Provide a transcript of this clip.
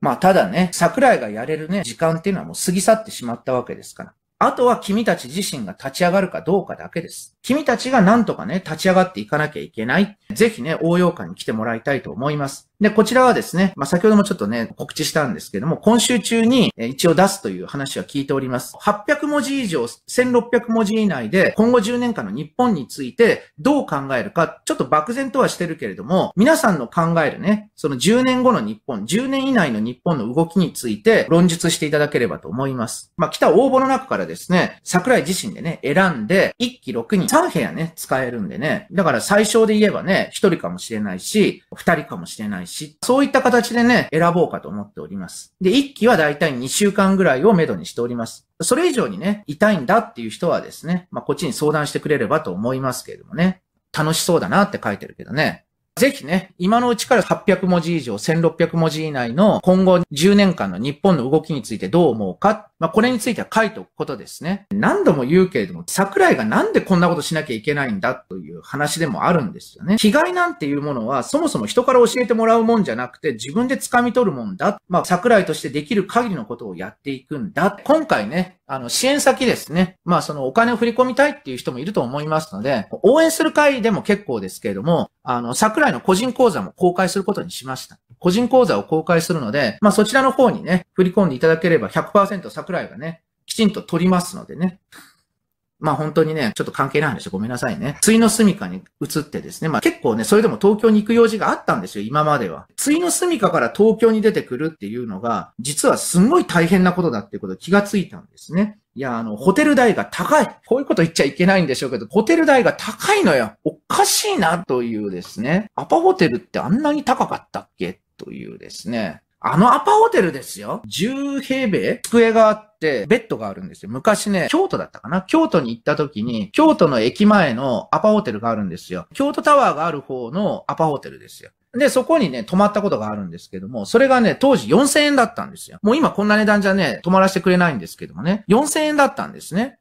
まあ、ただね、桜井がやれるね、時間っていうのはもう過ぎ去ってしまったわけですから。あとは君たち自身が立ち上がるかどうかだけです。君たちがなんとかね、立ち上がっていかなきゃいけない。ぜひね、応用館に来てもらいたいと思います。で、こちらはですね、まあ、先ほどもちょっとね、告知したんですけども、今週中に一応出すという話は聞いております。800文字以上、1600文字以内で、今後10年間の日本についてどう考えるか、ちょっと漠然とはしてるけれども、皆さんの考えるね、その10年後の日本、10年以内の日本の動きについて論述していただければと思います。まあ、来た応募の中からですね、桜井自身でね、選んで、1期6人、3部屋ね、使えるんでね、だから最小で言えばね、1一人かもしれないし、二人かもしれないし、そういった形でね、選ぼうかと思っております。で、一期はだいたい2週間ぐらいを目処にしております。それ以上にね、痛いんだっていう人はですね、まあ、こっちに相談してくれればと思いますけれどもね、楽しそうだなって書いてるけどね、ぜひね、今のうちから800文字以上、1600文字以内の今後10年間の日本の動きについてどう思うかまあ、これについては書いておくことですね。何度も言うけれども、桜井がなんでこんなことしなきゃいけないんだという話でもあるんですよね。被害なんていうものは、そもそも人から教えてもらうもんじゃなくて、自分で掴み取るもんだ。まあ、桜井としてできる限りのことをやっていくんだ。今回ね、あの、支援先ですね。まあ、そのお金を振り込みたいっていう人もいると思いますので、応援する会でも結構ですけれども、あの、桜井の個人講座も公開することにしました。個人講座を公開するので、まあそちらの方にね、振り込んでいただければ100%桜井がね、きちんと取りますのでね。まあ本当にね、ちょっと関係ない話ごめんなさいね。ついの住処に移ってですね、まあ結構ね、それでも東京に行く用事があったんですよ、今までは。ついの住処から東京に出てくるっていうのが、実はすごい大変なことだっていうこと気がついたんですね。いや、あの、ホテル代が高い。こういうこと言っちゃいけないんでしょうけど、ホテル代が高いのよ。おかしいなというですね。アパホテルってあんなに高かったっけですね、あのアパホテルですよ。10平米机があって、ベッドがあるんですよ。昔ね、京都だったかな京都に行った時に、京都の駅前のアパホテルがあるんですよ。京都タワーがある方のアパホテルですよ。で、そこにね、泊まったことがあるんですけども、それがね、当時4000円だったんですよ。もう今こんな値段じゃね、泊まらせてくれないんですけどもね、4000円だったんですね。